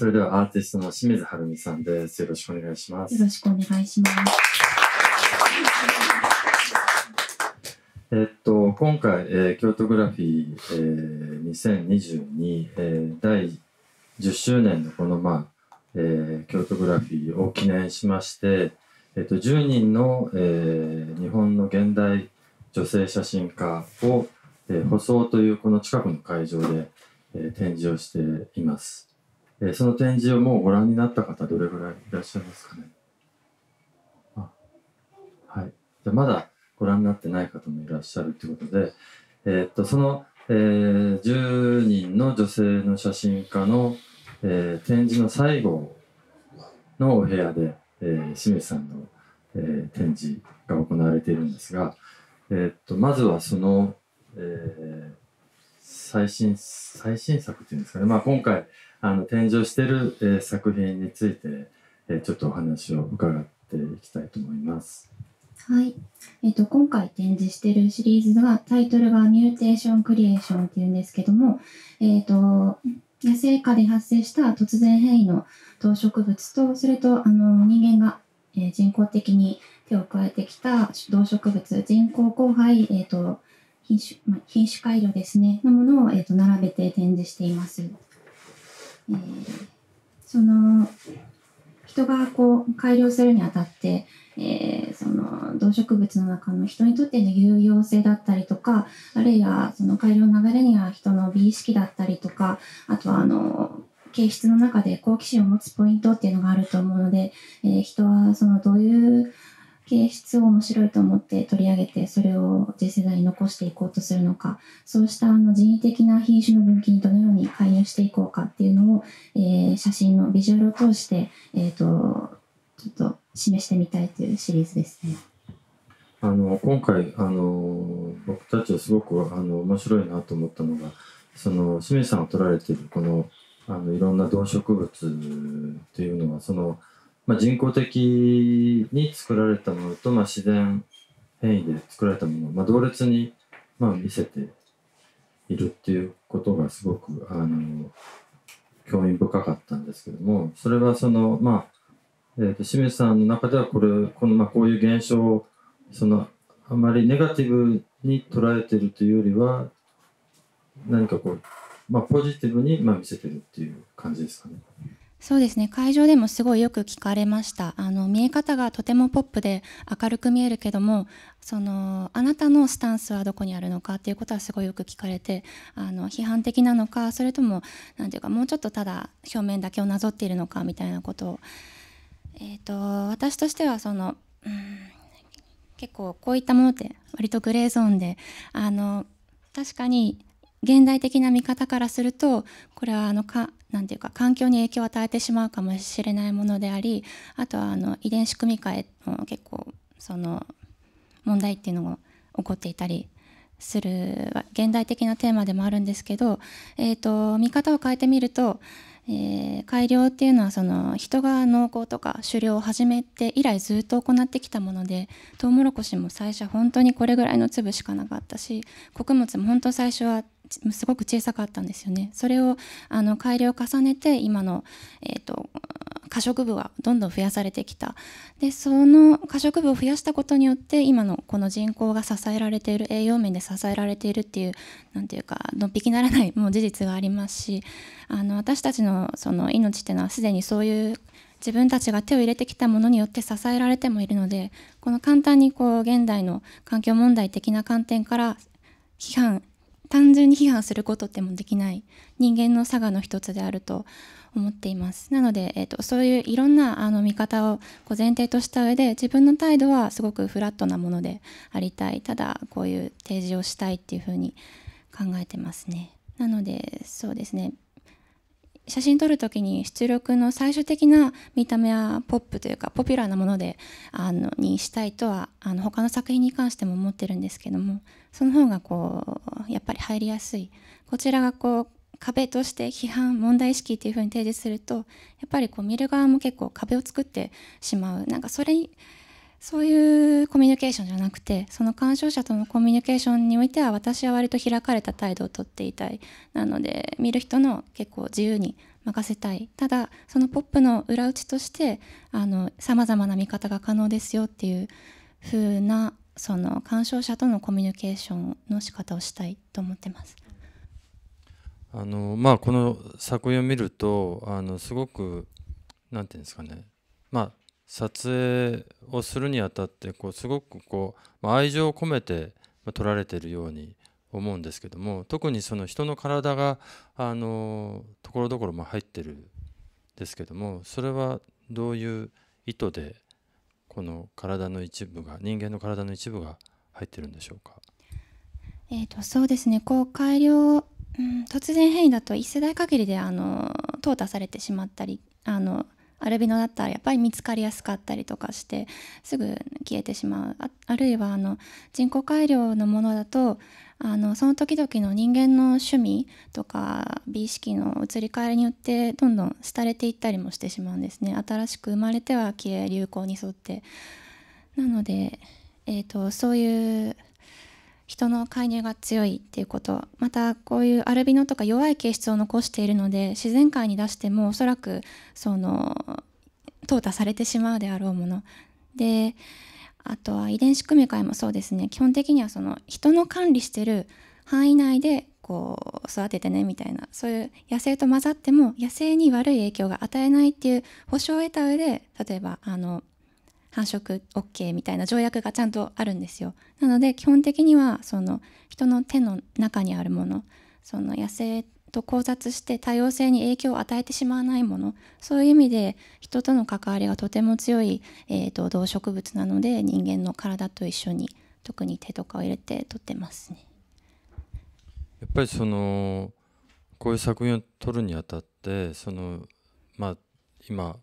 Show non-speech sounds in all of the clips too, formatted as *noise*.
それではアーティストの清水晴美さんです。よろしくお願いします。よろしくお願いします。えっと、今回、えー、京都グラフィー、えー、2022、えー、第10周年のこの、まあえー、京都グラフィーを記念しまして、えっと、10人の、えー、日本の現代女性写真家を、えー、舗装というこの近くの会場で、えー、展示をしています。えー、その展示をもうご覧になった方、どれぐらいいらっしゃいますかね。あはい、じゃまだご覧になってない方もいらっしゃるということで、えー、っとその、えー、10人の女性の写真家の、えー、展示の最後のお部屋で、えー、清水さんの、えー、展示が行われているんですが、えー、っとまずはその、えー、最新最新作っていうんですかね、まあ、今回あの展示をしている、えー、作品について、えー、ちょっとお話を伺っていきたいと思います。はい、えーと、今回展示しているシリーズはタイトルが「ミューテーション・クリエーション」っていうんですけども、えーと、野生下で発生した突然変異の動植物とそれとあの人間が、えー、人工的に手を加えてきた動植物人工交配、えーと、品種,、まあ、品種改良ですねのものを、えー、と並べて展示しています。えー、その人がこう改良するにあたって、えー、その動植物の中の人にとっての有用性だったりとかあるいはその改良の流れには人の美意識だったりとかあとはあの形質の中で好奇心を持つポイントっていうのがあると思うので、えー、人はそのどういう形質を面白いと思って取り上げてそれを次世代に残していこうとするのかそうしたあの人為的な品種の分岐にどのように介入していこうかっていうのを、えー、写真のビジュアルを通して、えーと、ちょっと示してみたいというシリーズですね。あの今回あの僕たちはすごくあの面白いなと思ったのがその清水さんが撮られているこのあのいろんな動植物っていうのはそのまあ、人工的に作られたものと、まあ、自然変異で作られたものを、まあ、同列に、まあ、見せているっていうことがすごくあの興味深かったんですけどもそれはそのまあ、えー、と清水さんの中ではこれこの、まあ、こういう現象をそのあまりネガティブに捉えてるというよりは何かこう、まあ、ポジティブに、まあ、見せてるっていう感じですかね。そうですね会場でもすごいよく聞かれましたあの見え方がとてもポップで明るく見えるけどもそのあなたのスタンスはどこにあるのかっていうことはすごいよく聞かれてあの批判的なのかそれとも何ていうかもうちょっとただ表面だけをなぞっているのかみたいなことを、えーと、と私としてはその、うん、結構こういったものって割とグレーゾーンであの確かに現代的な見方からするとこれはあのかなんていうか環境に影響を与えてしまうかもしれないものでありあとはあの遺伝子組み換えの結構その問題っていうのが起こっていたりする現代的なテーマでもあるんですけど、えーと見方を変えてみると、えー、改良っていうのはその人が農耕とか狩猟を始めて以来ずっと行ってきたものでトウモロコシも最初は本当にこれぐらいの粒しかなかったし穀物も本当最初はすごく小さかったんですよねそれをあの改良を重ねて今の、えーと、食部はどんどん増やされてきたでその過食部を増やしたことによって今のこの人口が支えられている栄養面で支えられているっていう何ていうかのっぴきならないもう事実がありますしあの私たちのその命っていうのはすでにそういう自分たちが手を入れてきたものによって支えられてもいるのでこの簡単にこう現代の環境問題的な観点から批判単純に批判することってもできない人間の差がの一つであると思っていますなので、えーと、そういういろんなあの見方をこう前提とした上で自分の態度はすごくフラットなものでありたいただこういう提示をしたいっていうふうに考えてますねなのでそうですね写真撮る時に出力の最終的な見た目はポップというかポピュラーなものであのにしたいとはあの他の作品に関しても思ってるんですけどもその方がこうやっぱり入りやすいこちらがこう壁として批判問題意識っていうふうに提示するとやっぱりこう見る側も結構壁を作ってしまうなんかそれそういうコミュニケーションじゃなくてその鑑賞者とのコミュニケーションにおいては私は割と開かれた態度をとっていたいなので見る人の結構自由に任せたいただそのポップの裏打ちとしてさまざまな見方が可能ですよっていう風なその鑑賞者とのコミュニケーションの仕方をしたいと思ってます。あのまあ、この作品を見るとあのすごく何て言うんですかね、まあ、撮影をするにあたってこうすごくこう、ま愛情を込めて撮られてるように思うんですけども特にその人の体があのところどころ入ってるんですけどもそれはどういう意図でこの体の一部が人間の体の一部が入ってるんでしょうか。えーと、そうですねこう改良、うん、突然変異だと一世代限りであの淘汰されてしまったりあのアルビノだったらやっぱり見つかりやすかったりとかしてすぐ消えてしまうあるいはあの人工改良のものだとあのその時々の人間の趣味とか美意識の移り変わりによってどんどん廃れていったりもしてしまうんですね新しく生まれては消え流行に沿ってなので、えーとそういう人の介入が強いっていうことまたこういうアルビノとか弱い形質を残しているので自然界に出してもおそらくその淘汰されてしまうであろうものであとは遺伝子組み換えもそうですね基本的にはその人の管理してる範囲内でこう育ててねみたいなそういう野生と混ざっても野生に悪い影響が与えないっていう保証を得た上で例えばあの繁殖 OK みたいな条約がちゃんとあるんですよ。なので基本的にはその人の手の中にあるものその野生と交雑して多様性に影響を与えてしまわないものそういう意味で人との関わりがとても強い、えーと、動植物なので人間の体と一緒に特に手とかを入れて撮ってますね。やっぱりそのこういう作品を撮るにあたってそのまあ今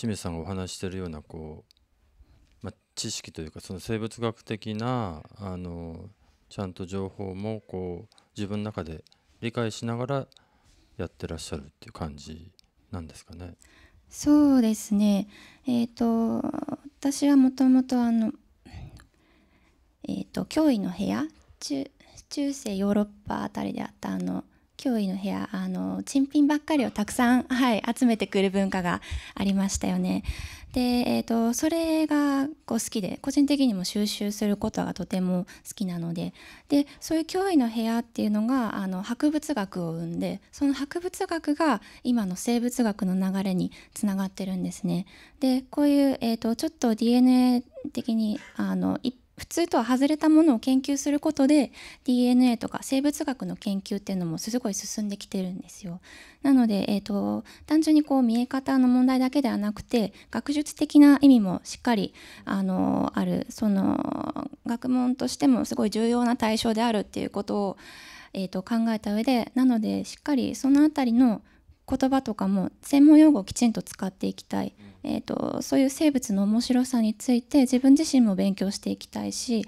清水さんがお話してるようなこう、ま知識というかその生物学的なあのちゃんと情報もこう自分の中で理解しながらやってらっしゃるっていう感じなんですかね。そうですね、えーと、私はもともとあの、えーと、と脅威の部屋中中世ヨーロッパあたりであったあの脅威の部屋あの珍品ばっかりをたくさん、*laughs* はい、集めてくる文化がありましたよね。で、えーと、それがこう好きで個人的にも収集することがとても好きなのででそういう脅威の部屋っていうのがあの博物学を生んでその博物学が今の生物学の流れにつながってるんですね。でこういう、えーと、ちょっと DNA 的にあの一普通とは外れたものを研究することで DNA とか生物学の研究っていうのもすごい進んできてるんですよ。なので、えーと、単純にこう見え方の問題だけではなくて学術的な意味もしっかりあのあるその学問としてもすごい重要な対象であるっていうことを、えーと、と考えた上でなのでしっかりその辺りの言葉とかも専門用語をきちんと使っていきたい。うんえーと、そういう生物の面白さについて自分自身も勉強していきたいし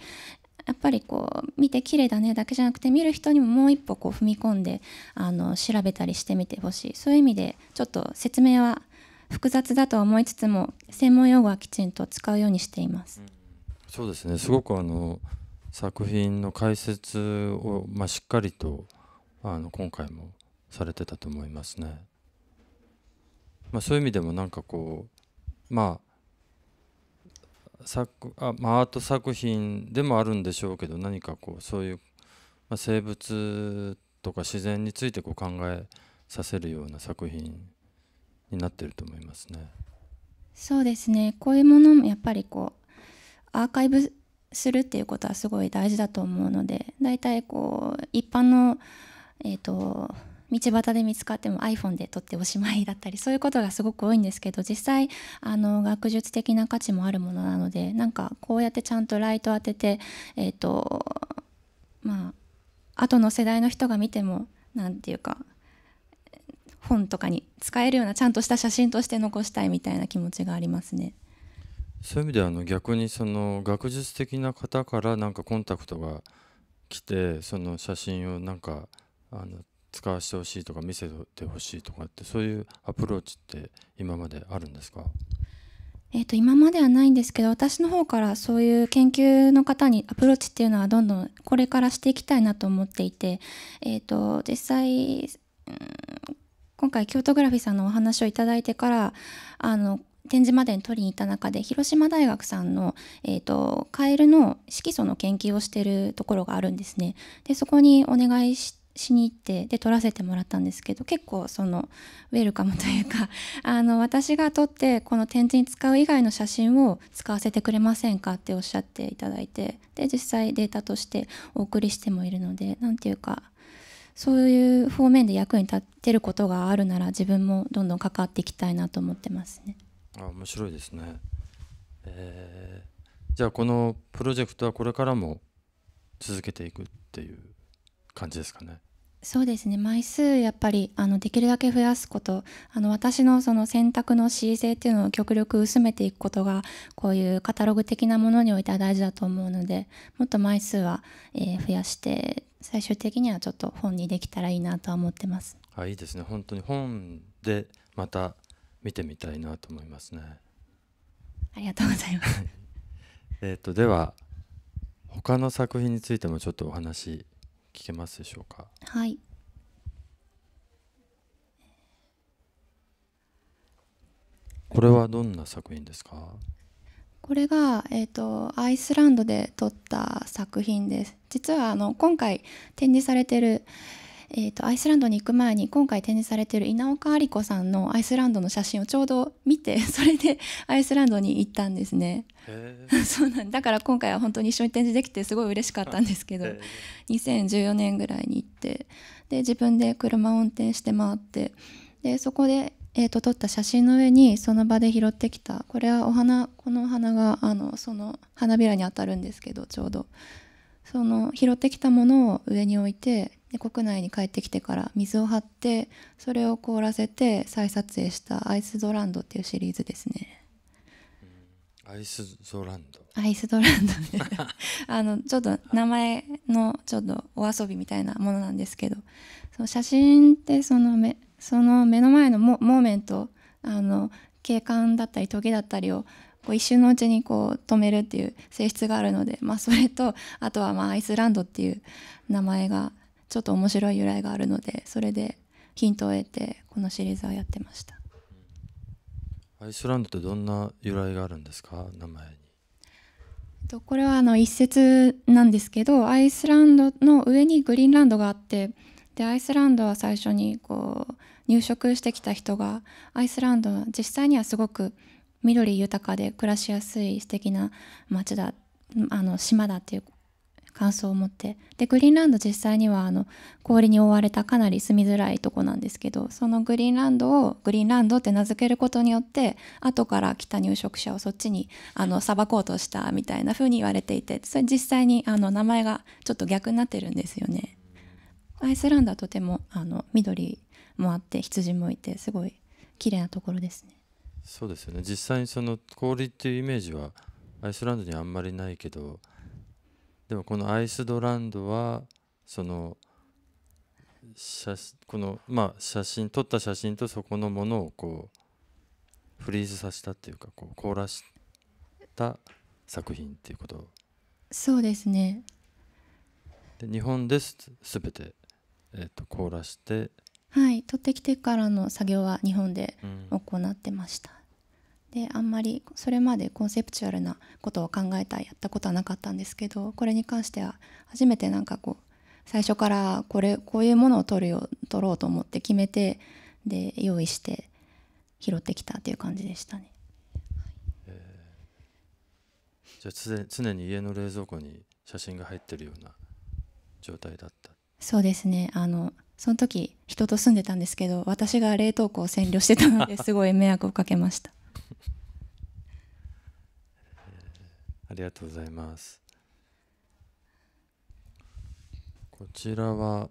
やっぱりこう見て綺麗だねだけじゃなくて見る人にももう一歩こう踏み込んであの調べたりしてみてほしいそういう意味でちょっと説明は複雑だとは思いつつも専門用語はきちんと使うようにしています。そうですねすごくあの作品の解説を、まあ、しっかりとあの今回もされてたと思いますね。まあ、そういう意味でもなんかこうまあ作あ、まあ、アート作品でもあるんでしょうけど何かこうそういう、まあ、生物とか自然についてこう考えさせるような作品になってると思いますね。そうですねこういうものもやっぱりこうアーカイブするっていうことはすごい大事だと思うので大体こう一般のえっ、ー、と道端で見つかっても iPhone で撮っておしまいだったりそういうことがすごく多いんですけど実際あの学術的な価値もあるものなのでなんかこうやってちゃんとライト当ててえっ、ー、とまあ後の世代の人が見ても何て言うか本とかに使えるようなちゃんとした写真として残したいみたいな気持ちがありますね。そういう意味ではあの逆にその学術的な方からなんかコンタクトが来てその写真をなんかあの使わせてほしいとか見せてほしいとかってそういうアプローチって今まであるんですかえと今まではないんですけど私の方からそういう研究の方にアプローチっていうのはどんどんこれからしていきたいなと思っていて、えー、と実際、うん、今回京都グラフィーさんのお話をいただいてからあの展示までに取りに行った中で広島大学さんの、えーと、カエルの色素の研究をしてるところがあるんですね。でそこにお願いししに行ってで撮らせてもらったんですけど結構そのウェルカムというか *laughs* あの私が撮ってこの展示に使う以外の写真を使わせてくれませんかっておっしゃっていただいてで実際データとしてお送りしてもいるので何て言うかそういう方面で役に立ってることがあるなら自分もどんどん関わっていきたいなと思ってますね。あ面白いですね、えー、じゃあこのプロジェクトはこれからも続けていくっていう感じですかね。そうですね枚数やっぱりあのできるだけ増やすことあの私のその選択の恣意性っていうのを極力薄めていくことがこういうカタログ的なものにおいては大事だと思うのでもっと枚数は、えー、増やして最終的にはちょっと本にできたらいいなとは思ってます。あいいですね本当に本でまた見てみたいなと思いますね。ありがとうございます。えっとでは他の作品についてもちょっとお話聞けますでしょうかはいこれはどんな作品ですかこれが、えーと、とアイスランドで撮った作品です実はあの今回展示されてる、えーと、アイスランドに行く前に今回展示されている稲岡有子さんのアイスランドの写真をちょうど見て *laughs* それでアイスランドに行ったんですね *laughs* そうなんだから今回は本当に一緒に展示できてすごい嬉しかったんですけど2014年ぐらいに行ってで自分で車を運転して回ってでそこで、えーと、と撮った写真の上にその場で拾ってきたこれはお花このお花があのその花びらに当たるんですけどちょうど。その拾ってきたものを上に置いてで国内に帰ってきてから水を張ってそれを凍らせて再撮影した「アイスドランド」っていうシリーズですね。アイスドランドアイスドランドねあのちょっと名前のちょっとお遊びみたいなものなんですけどその写真ってその目その目の前のモーメントあの景観だったりトゲだったりをこう一瞬のうちにこう止めるっていう性質があるので、まあ、それとあとはまあアイスランドっていう名前がちょっと面白い由来があるのでそれでヒントを得てこのシリーズはやってましたアイスランドってどんな由来があるんですか名前にこれはあの一説なんですけどアイスランドの上にグリーンランドがあってでアイスランドは最初にこう入植してきた人がアイスランド実際にはすごく緑豊かで暮らしやすい素敵な町だあの島だっていう感想を持ってでグリーンランド実際にはあの氷に覆われたかなり住みづらいとこなんですけどそのグリーンランドをグリーンランドって名付けることによって後から来た入植者をそっちにあの裁こうとしたみたいな風に言われていてそれ実際にあの名前がちょっと逆になってるんですよね。アイスランドはとてもあの緑もあって羊もいてすごい綺麗なところですね。そうですよね実際にその氷っていうイメージはアイスランドにあんまりないけどでもこのアイスドランドはその写このまあ写真撮った写真とそこのものをこうフリーズさせたっていうかこう凍らした作品っていうことそうですねで日本ですべて、えーと、凍らしてはい取ってきてからの作業は日本で行ってました、うんであんまりそれまでコンセプチュアルなことを考えたやったことはなかったんですけどこれに関しては初めてなんかこう最初からこれこういうものを取るよ取ろうと思って決めてで用意して拾ってきたっていう感じでしたね。じゃあ常に家の冷蔵庫に写真が入ってるような状態だったそうですねあのその時人と住んでたんですけど私が冷凍庫を占領してたので *laughs* すごい迷惑をかけました。ありがとうございます。こちらは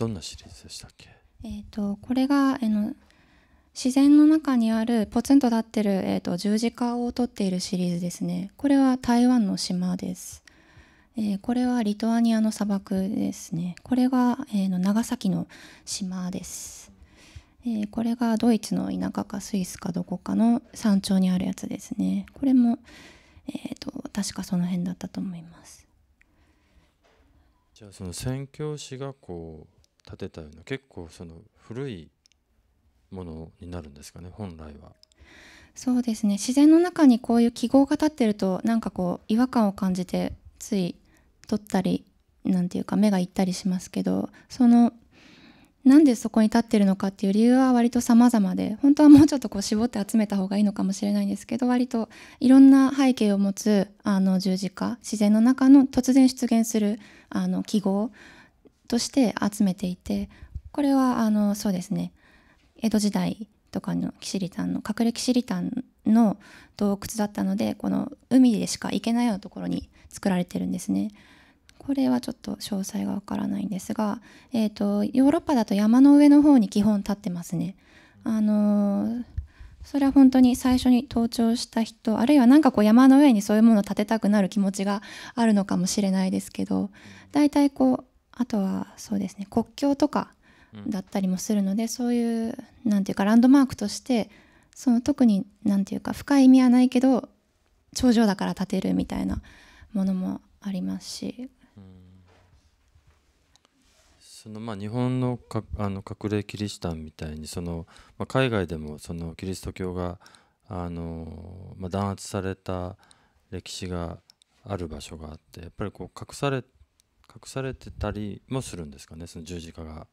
どんなシリーズでしたっけ？えっ、ー、とこれがあの自然の中にあるポツンと立ってる、えーと、十字架を撮っているシリーズですねこれは台湾の島です、えー、これはリトアニアの砂漠ですねこれが、えーの長崎の島ですえー、これがドイツの田舎かスイスかどこかの山頂にあるやつですねこれも、えーと、確かその辺だったと思いますじゃあその宣教師がこう建てたような結構その古いものになるんですかね本来は。そうですね自然の中にこういう記号が立ってるとなんかこう違和感を感じてつい取ったりなんていうか目がいったりしますけどそのなんでそこに立ってるのかっていう理由は割と様々で本当はもうちょっとこう絞って集めた方がいいのかもしれないんですけど割といろんな背景を持つあの十字架自然の中の突然出現するあの記号として集めていてこれはあのそうですね江戸時代とかのキシリタンの隠れキシリタンの洞窟だったのでこの海でしか行けないようなところに作られてるんですね。これはちょっと詳細がわからないんですが、えーと、ヨーロッパだと山の上の方に基本立ってますね。あのー、それは本当に最初に登頂した人あるいは何かこう山の上にそういうものを建てたくなる気持ちがあるのかもしれないですけど大体こうあとはそうですね国境とかだったりもするので、そういう何て言うかランドマークとしてその特に何て言うか深い意味はないけど頂上だから建てるみたいなものもありますしそのまあ日本のかあの隠れキリシタンみたいにその、まあ、海外でもそのキリスト教があの、まあ、弾圧された歴史がある場所があってやっぱりこう隠され隠されてたりもするんですかねその十字架が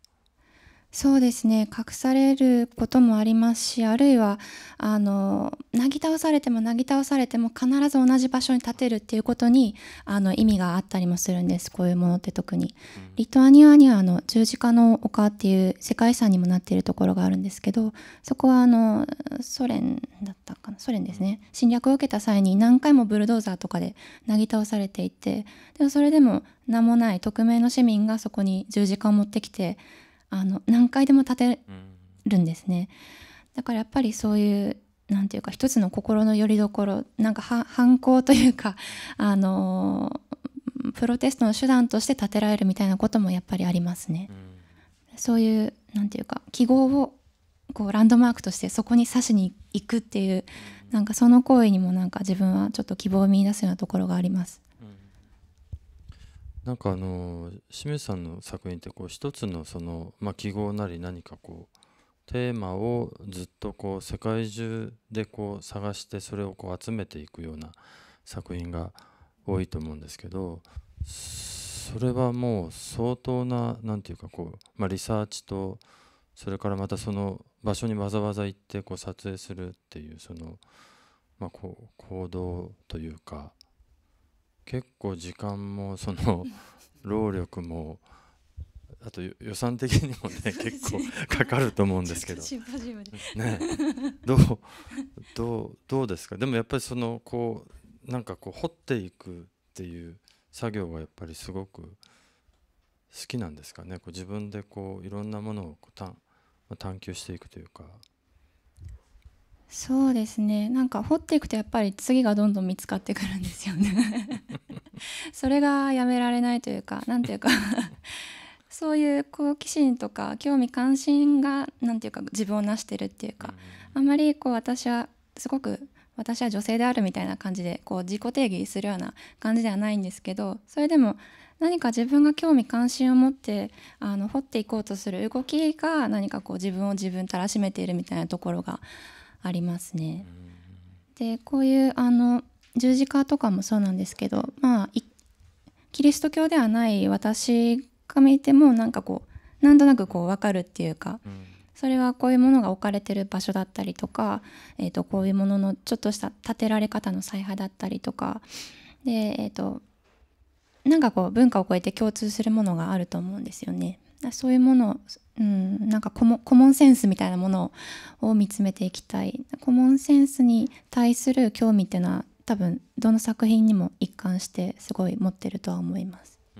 そうですね隠されることもありますしあるいはあのなぎ倒されてもなぎ倒されても必ず同じ場所に立てるっていうことにあの意味があったりもするんですこういうものって特に。リトアニアにはあの十字架の丘っていう世界遺産にもなっているところがあるんですけどそこはあのソ連だったかなソ連ですね侵略を受けた際に何回もブルドーザーとかでなぎ倒されていてでもそれでも名もない匿名の市民がそこに十字架を持ってきて。あの何回でも立てるんですね。だからやっぱりそういうなんていうか一つの心の拠り所なんか反抗というかあのプロテストの手段として立てられるみたいなこともやっぱりありますね。そういうなんていうか記号をこうランドマークとしてそこに刺しに行くっていう、なんかその行為にもなんか自分はちょっと希望を見出すようなところがあります。なんかあの清水さんの作品ってこう一つのその、まあ、記号なり何かこうテーマをずっとこう世界中でこう探してそれをこう集めていくような作品が多いと思うんですけどそれはもう相当な何て言うかこう、まあ、リサーチとそれからまたその場所にわざわざ行ってこう撮影するっていうその、まあ、こう行動というか結構時間もその *laughs* 労力もあと予算的にもね *laughs* 結構かかると思うんですけどねどうどうどうですかでもやっぱりそのこうなんかこう掘っていくっていう作業がやっぱりすごく好きなんですかねこう自分でこういろんなものをこう探求していくというか。そうですねなんか掘っていくとやっぱり次がどんどん見つかってくるんですよね *laughs* それがやめられないというか何ていうか *laughs* そういう好奇心とか興味関心が何ていうか自分を成してるっていうか、あんまりこう私はすごく私は女性であるみたいな感じでこう自己定義するような感じではないんですけどそれでも何か自分が興味関心を持ってあの掘っていこうとする動きが何かこう自分を自分たらしめているみたいなところがありますね。でこういうあの十字架とかもそうなんですけど、まあ、キリスト教ではない私が見てもなんかこうなんとなくこう分かるっていうか、うん、それはこういうものが置かれてる場所だったりとか、えー、とこういうもののちょっとした建てられ方の采配だったりとかで、えーと、なんかこう文化を超えて共通するものがあると思うんですよね。そういうものうん、なんかコモコモンセンスみたいなものを見つめていきたいコモンセンスに対する興味っていうのは多分どの作品にも一貫してすごい持ってるとは思います、う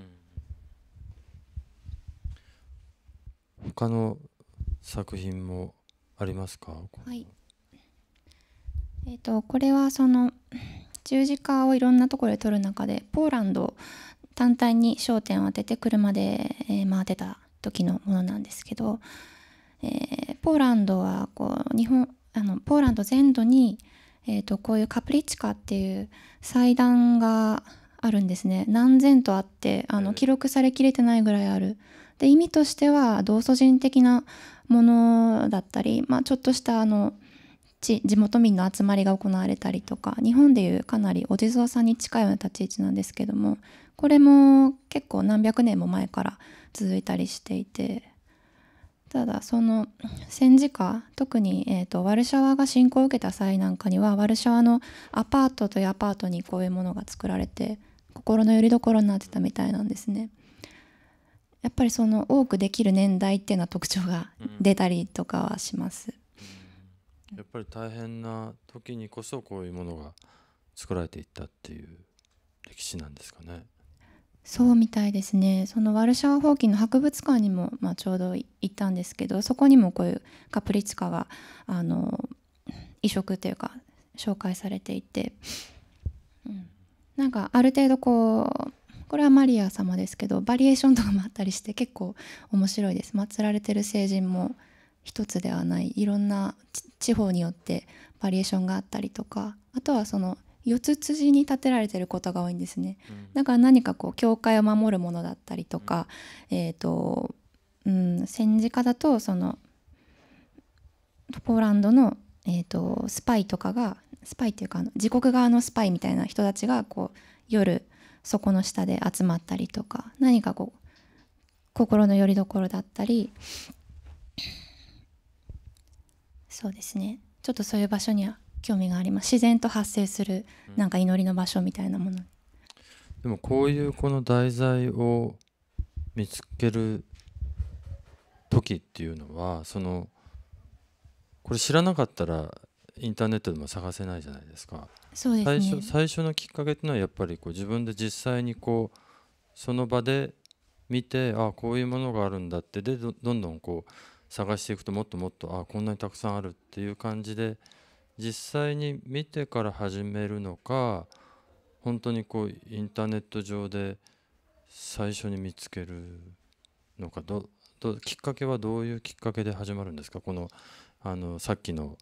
ん、他の作品もありますか、はい、えーと、とこれはその十字架をいろんなところで撮る中でポーランド単体に焦点を当てて車で、えー、回ってた時のものなんですけど、えー、ポーランドはこう日本あのポーランド全土に、えー、とこういうカプリチカっていう祭壇があるんですね何千とあってあの記録されきれてないぐらいある。で意味としては同祖人的なものだったり、まあ、ちょっとしたあの地元民の集まりが行われたりとか日本でいうかなりお地蔵さんに近いような立ち位置なんですけどもこれも結構何百年も前から続いたりしていてただその戦時下特に、えーと、ワルシャワが侵攻を受けた際なんかにはワルシャワのアパートというアパートにこういうものが作られて心の拠り所になってたみたいなんですね。やっぱりその多くできる年代っていうのは特徴が出たりとかはします、うん、やっぱり大変な時にこそこういうものが作られていったっていう歴史なんですかね。そうみたいですねそのワルシャワ放棄の博物館にも、まあ、ちょうど行ったんですけどそこにもこういうカプリチカがあの移植というか紹介されていて、うん、なんかある程度こうこれはマリア様ですけどバリエーションとかもあったりして結構面白いです祀られてる聖人も一つではないいろんな地方によってバリエーションがあったりとかあとはその四つ辻に立てられてることが多いんですね、だから何かこう教会を守るものだったりとか、えっ、ー、と、うん、戦時下だとそのポーランドの、えーと、スパイとかがスパイっていうか自国側のスパイみたいな人たちがこう夜底の下で集まったりとか何かこう心の拠り所だったりそうですねちょっとそういう場所には興味があります自然と発生するなんか祈りの場所みたいなもの、うん、でもこういうこの題材を見つける時っていうのはそのこれ知らなかったらインターネットでも探せないじゃないですか、ね、最初最初のきっかけっていうのはやっぱりこう自分で実際にこうその場で見てあこういうものがあるんだってでどんどんこう探していくともっともっとあこんなにたくさんあるっていう感じで実際に見てから始めるのか本当にこうインターネット上で最初に見つけるのかどどきっかけはどういうきっかけで始まるんですかこのあのさっきの、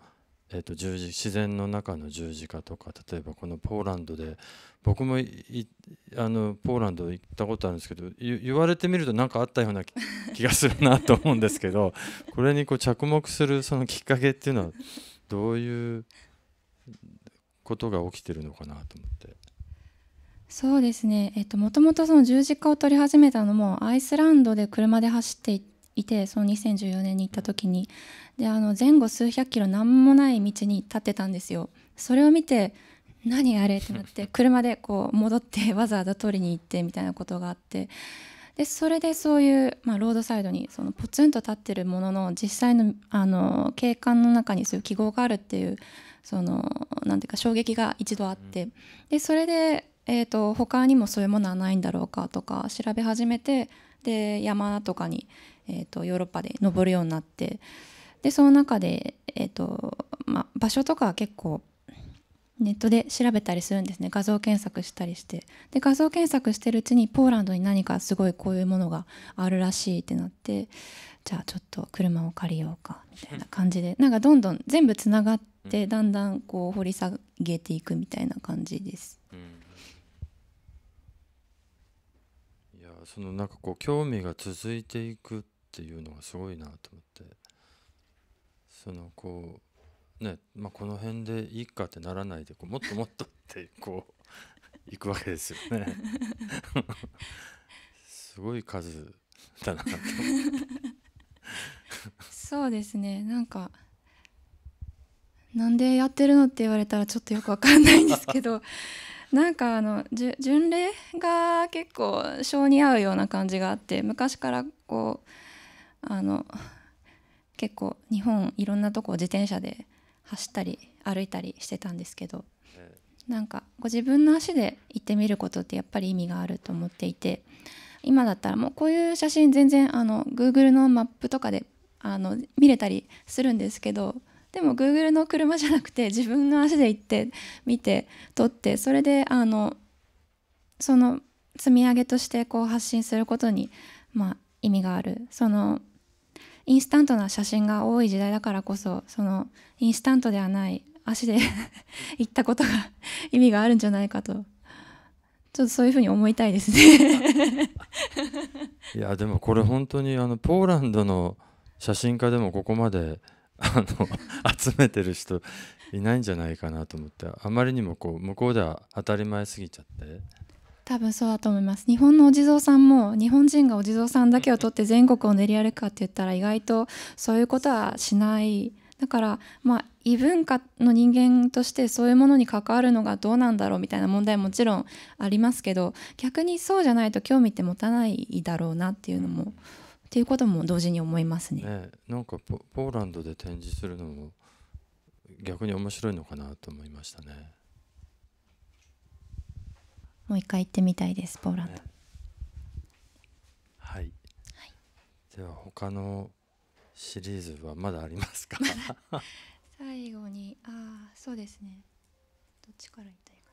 えーと、十字自然の中の十字架とか例えばこのポーランドで僕もあのポーランド行ったことあるんですけど言われてみると何かあったような *laughs* 気がするなと思うんですけどこれにこう着目するそのきっかけっていうのはどういうことが起きてるのかなと思って。そうですね、えっと、もともとその十字架を取り始めたのもアイスランドで車で走っていてその2014年に行った時にであの前後数百キロ何もない道に立ってたんですよ。それを見て何あれってなって車でこう戻ってわざわざ取りに行ってみたいなことがあってでそれでそういう、まあ、ロードサイドにそのポツンと立ってるものの実際のあの景観の中にそういう記号があるっていうそのなんていうか衝撃が一度あって、でそれで、えーと、他にもそういうものはないんだろうかとか調べ始めてで山とかに、えーと、とヨーロッパで登るようになってでその中で、えーとまあ、場所とかは結構ネットで調べたりするんですね画像検索したりしてで画像検索してるうちにポーランドに何かすごいこういうものがあるらしいってなってじゃあちょっと車を借りようかみたいな感じでなんかどんどん全部つながってだんだんこう掘り下げていくみたいな感じです。いやそのなんかこう興味が続いていくっていうのがすごいなと思ってそのこうねまあ、この辺でいいかってならないでこう *laughs* もっともっとってこういくわけですよね *laughs* すごい数だなそうですねなんかなんでやってるのって言われたらちょっとよくわかんないんですけど *laughs* なんかあの巡礼が結構性に合うような感じがあって昔からこうあの結構日本いろんなとこを自転車で走ったり歩いたりしてたんですけど、なんかこ自分の足で行ってみることってやっぱり意味があると思っていて今だったらもうこういう写真全然あの Google のマップとかであの見れたりするんですけどでも Google の車じゃなくて自分の足で行って見て撮ってそれであのその積み上げとしてこう発信することにまあ意味があるそのインスタントな写真が多い時代だからこそそのインスタントではない足で *laughs* 行ったことが意味があるんじゃないかとちょっとそういうふうに思いたいですね *laughs* いやでもこれ本当にあのポーランドの写真家でもここまであの *laughs* 集めてる人いないんじゃないかなと思ってあまりにもこう向こうでは当たり前すぎちゃって。多分そうだと思います日本のお地蔵さんも日本人がお地蔵さんだけを取って全国を練り歩くかって言ったら意外とそういうことはしないだからまあ異文化の人間としてそういうものに関わるのがどうなんだろうみたいな問題もちろんありますけど逆にそうじゃないと興味って持たないだろうなっていうのも、っていうことも同時に思いますね。ねなんかポーランドで展示するのも逆に面白いのかなと思いましたね。もう一回行ってみたいですポーランド、ね、はい、はい、では他のシリーズはまだありますか *laughs* 最後にああそうですねどっちから言いたいか、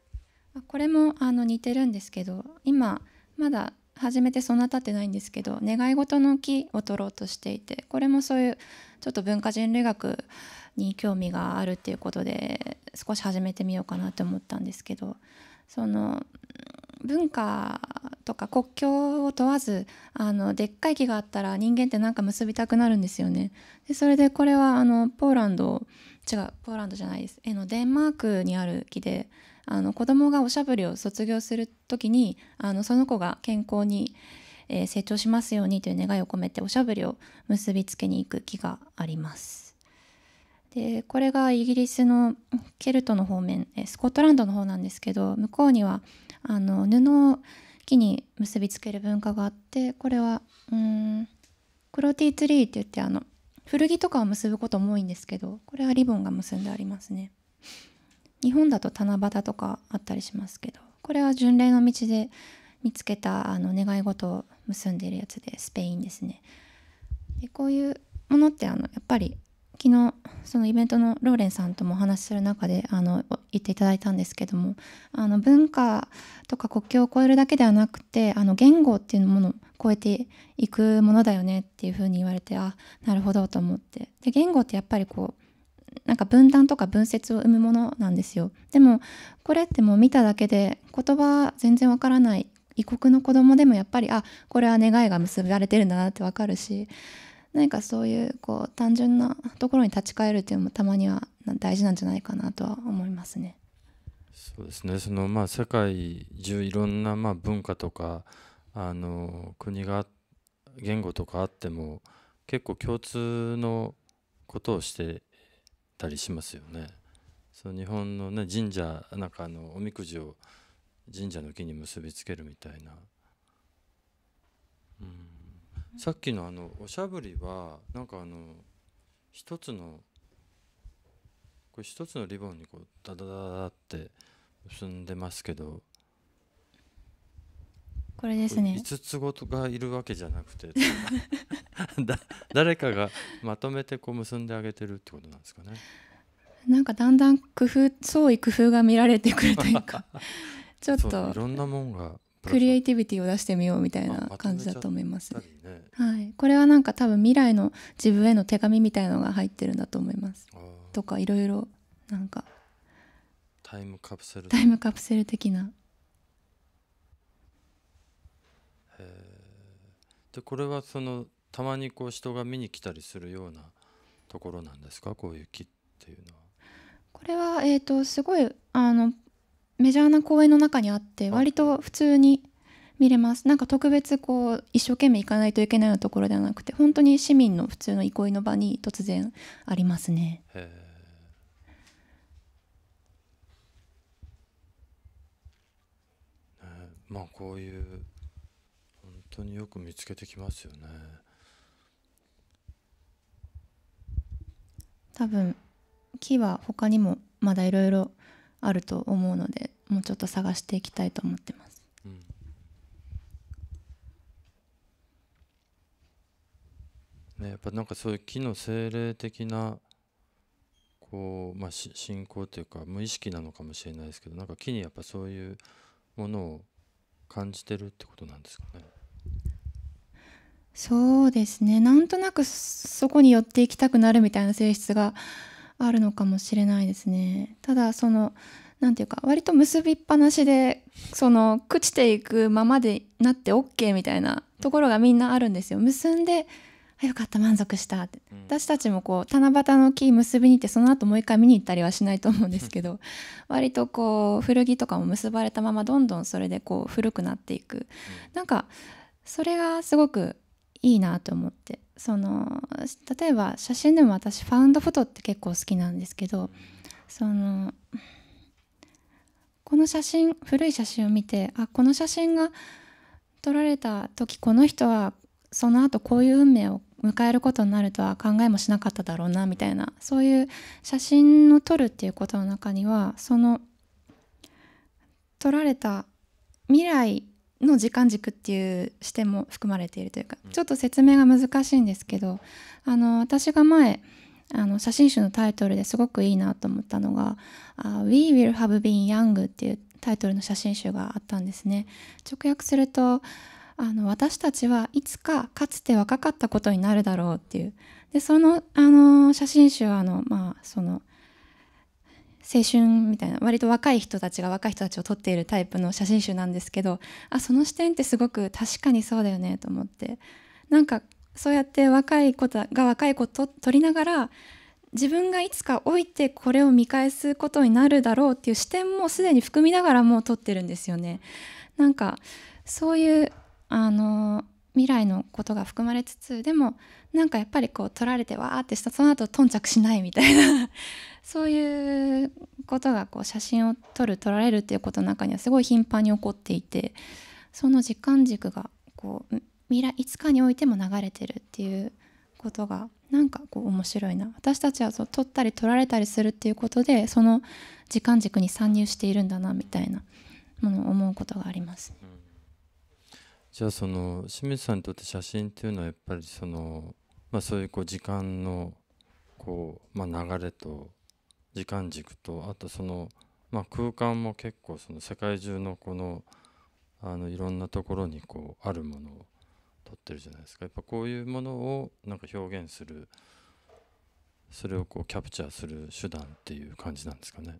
あ、これもあの似てるんですけど今まだ始めてそんなたってないんですけど願い事の木を取ろうとしていてこれもそういうちょっと文化人類学に興味があるっていうことで少し始めてみようかなと思ったんですけどその文化とか国境を問わずあのでっかい木があったら人間ってなんか結びたくなるんですよね。でそれでこれはあのポーランド違うポーランドじゃないですえのデンマークにある木であの子供がおしゃぶりを卒業する時にあのその子が健康に、えー、成長しますようにという願いを込めておしゃぶりを結びつけに行く木があります。でこれがイギリスのケルトの方面スコットランドの方なんですけど向こうにはあの布を木に結びつける文化があってこれはうんクロティーツリーって言ってあの古着とかを結ぶことも多いんですけどこれはリボンが結んでありますね日本だと七夕とかあったりしますけどこれは巡礼の道で見つけたあの願い事を結んでいるやつでスペインですねでこういうものってあのやっぱり昨日そのイベントのローレンさんともお話しする中であの言っていただいたんですけどもあの文化とか国境を越えるだけではなくてあの言語っていうものを超えていくものだよねっていうふうに言われてあなるほどと思ってで言語ってやっぱりこうなんか分断とか分節を生むものなんですよでもこれってもう見ただけで言葉全然わからない異国の子供でもやっぱりあこれは願いが結ばれてるんだなってわかるし何かそういうこう単純なところに立ち返るっていうのもたまには大事なんじゃないかなとは思いますね。そうですねそのまあ世界中いろんなまあ文化とかあの国が言語とかあっても結構共通のことをしてたりしますよね。その日本の、ね、神社なんかあのおみくじを神社の木に結びつけるみたいな。うんさっきのあのおしゃぶりはなんかあの一つのこれ一つのリボンにこうダダダダって結んでますけどこれですね5つごとがいるわけじゃなくて *laughs* だ誰かがまとめてこう結んであげてるってことなんですかね。なんかだんだん工夫創意工夫が見られてくるというか *laughs* ちょっといろんなもんがクリエイティビティを出してみようみたいな感じだと思いますね、はい、これはなんか多分未来の自分への手紙みたいのが入ってるんだと思いますとかいろいろなんかタイムカプセルタイムカプセル的なでこれはそのたまにこう人が見に来たりするようなところなんですかこういう木っていうのはこれは、えーとすごいあのメジャーな公園の中にあって割と普通に見れますなんか特別こう一生懸命行かないといけないようなところではなくて本当に市民の普通の憩いの場に突然ありますね。まあこういう本当によく見つけてきますよね多分木は他にもまだいろいろあると思うのでもうちょっと探していきたいと思ってます。んね、やっぱなんかそういう木の精霊的なこう、まあ、信仰というか無意識なのかもしれないですけどなんか木にやっぱそういうものを感じてるってことなんですかね。そうですねなんとなくそこに寄っていきたくなるみたいな性質があるのかもしれないですね。ただそのなんていうか割と結びっぱなしでその朽ちていくままでなって OK みたいなところがみんなあるんですよ。結んであよかった満足したって、私たちもこう七夕の木結びに行ってその後もう一回見に行ったりはしないと思うんですけど割とこう古着とかも結ばれたままどんどんそれでこう古くなっていく、なんかそれがすごくいいなと思ってその例えば写真でも私ファウンドフォトって結構好きなんですけどそのこの写真古い写真を見てあこの写真が撮られた時この人はその後こういう運命を迎えることになるとは考えもしなかっただろうなみたいなそういう写真を撮るっていうことの中にはその撮られた未来の時間軸っていう視点も含まれているというかちょっと説明が難しいんですけどあの私が前あの写真集のタイトルですごくいいなと思ったのが「uh, We Will Have Been Young」っていうタイトルの写真集があったんですね。直訳するとあの私たちはいつかかつて若かったことになるだろうっていうでそのあの写真集はあの、まあ、その「青春みたいな割と若い人たちが若い人たちを撮っているタイプの写真集なんですけどあその視点ってすごく確かにそうだよねと思ってなんかそうやって若い子が若い子と撮りながら自分がいつか老いてこれを見返すことになるだろうっていう視点もすでに含みながらもう撮ってるんですよね。なんかそういうあの未来のことが含まれつつでもなんかやっぱりこう撮られてわーってしたその後頓着しないみたいなそういうことがこう写真を撮る撮られるっていうことの中にはすごい頻繁に起こっていてその時間軸がこう未来いつかにおいても流れてるっていうことがなんかこう面白いな私たちはそう撮ったり撮られたりするっていうことでその時間軸に参入しているんだなみたいなものを思うことがあります、じゃあその清水さんにとって写真っていうのはやっぱりその、まあ、そういうこう時間のこう、まあ、流れと時間軸とあとその、まあ、空間も結構その世界中のこのあのいろんなところにこうあるものを取ってるじゃないですかやっぱこういうものをなんか表現するそれをこうキャプチャーする手段っていう感じなんですかね。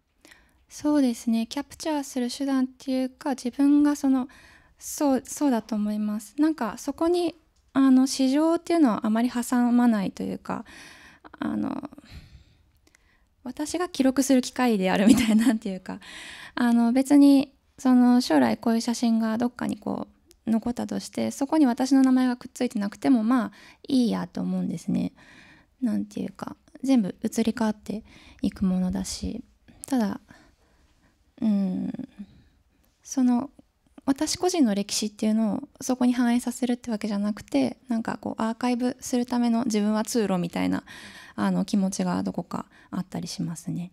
そうですねキャプチャーする手段っていうか自分がそのそうそうだと思います。なんかそこにあの市場っていうのはあまり挟まないというかあの私が記録する機会であるみたいなっていうか *laughs* あの別にその将来こういう写真がどっかにこう残ったとしてそこに私の名前がくっついてなくてもまあいいやと思うんですね。なんていうか全部移り変わっていくものだしただうんその私個人の歴史っていうのをそこに反映させるってわけじゃなくてなんかこうアーカイブするための自分は通路みたいなあの気持ちがどこかあったりしますね。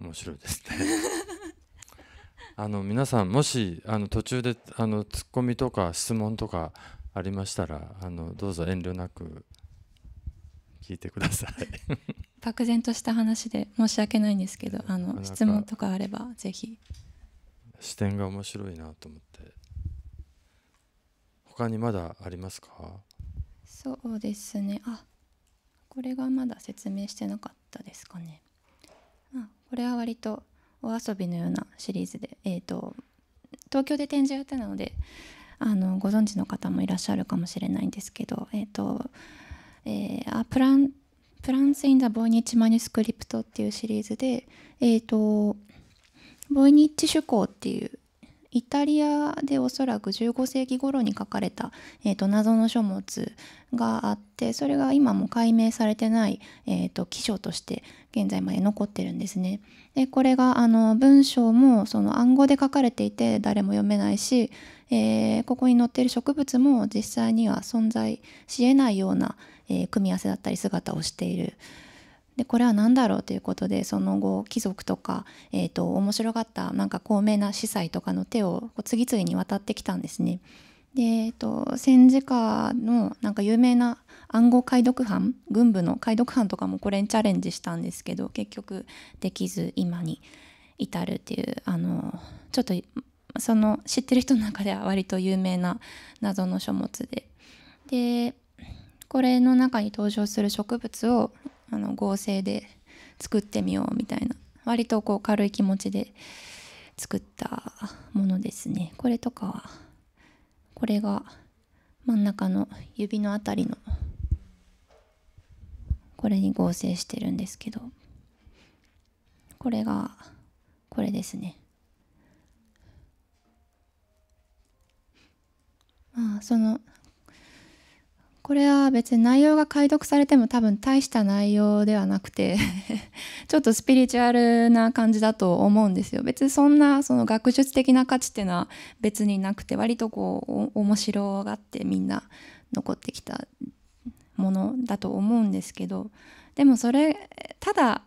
面白いですね *laughs* あの皆さんもしあの途中であのツッコミとか質問とかありましたらあのどうぞ遠慮なく聞いてください漠然とした話で申し訳ないんですけど *laughs* あの質問とかあればぜひ視点が面白いなと思って他にまだありますかそうですねあこれがまだ説明してなかったですかねあこれは割とお遊びのようなシリーズで、えーと、東京で展示をやってたのであのご存知の方もいらっしゃるかもしれないんですけど、えーとえー、あプランプランス・イン・ザ・ボイニッチ・マニュスクリプトっていうシリーズで、えーと、ボイニッチ主稿っていうイタリアでおそらく15世紀頃に書かれた、えーと、謎の書物があってそれが今も解明されてない、えーと記書として現在まで残ってるんですね。でこれがあの文章もその暗号で書かれていて誰も読めないし、えー、ここに載ってる植物も実際には存在しえないようなえー、組み合わせだったり姿をしている。でこれは何だろうということでその後貴族とか、えーと、面白がったなんか高名な司祭とかの手を次々に渡ってきたんですね。で、えーと戦時下のなんか有名な暗号解読班軍部の解読班とかもこれにチャレンジしたんですけど結局できず今に至るっていうあのちょっとその知ってる人の中では割と有名な謎の書物で。でこれの中に登場する植物をあの合成で作ってみようみたいな割とこう軽い気持ちで作ったものですねこれとかはこれが真ん中の指の辺りのこれに合成してるんですけどこれがこれですねまあそのこれは別に内容が解読されても多分大した内容ではなくて *laughs* ちょっとスピリチュアルな感じだと思うんですよ別にそんなその学術的な価値っていうのは別になくて割とこう面白がってみんな残ってきたものだと思うんですけどでもそれただ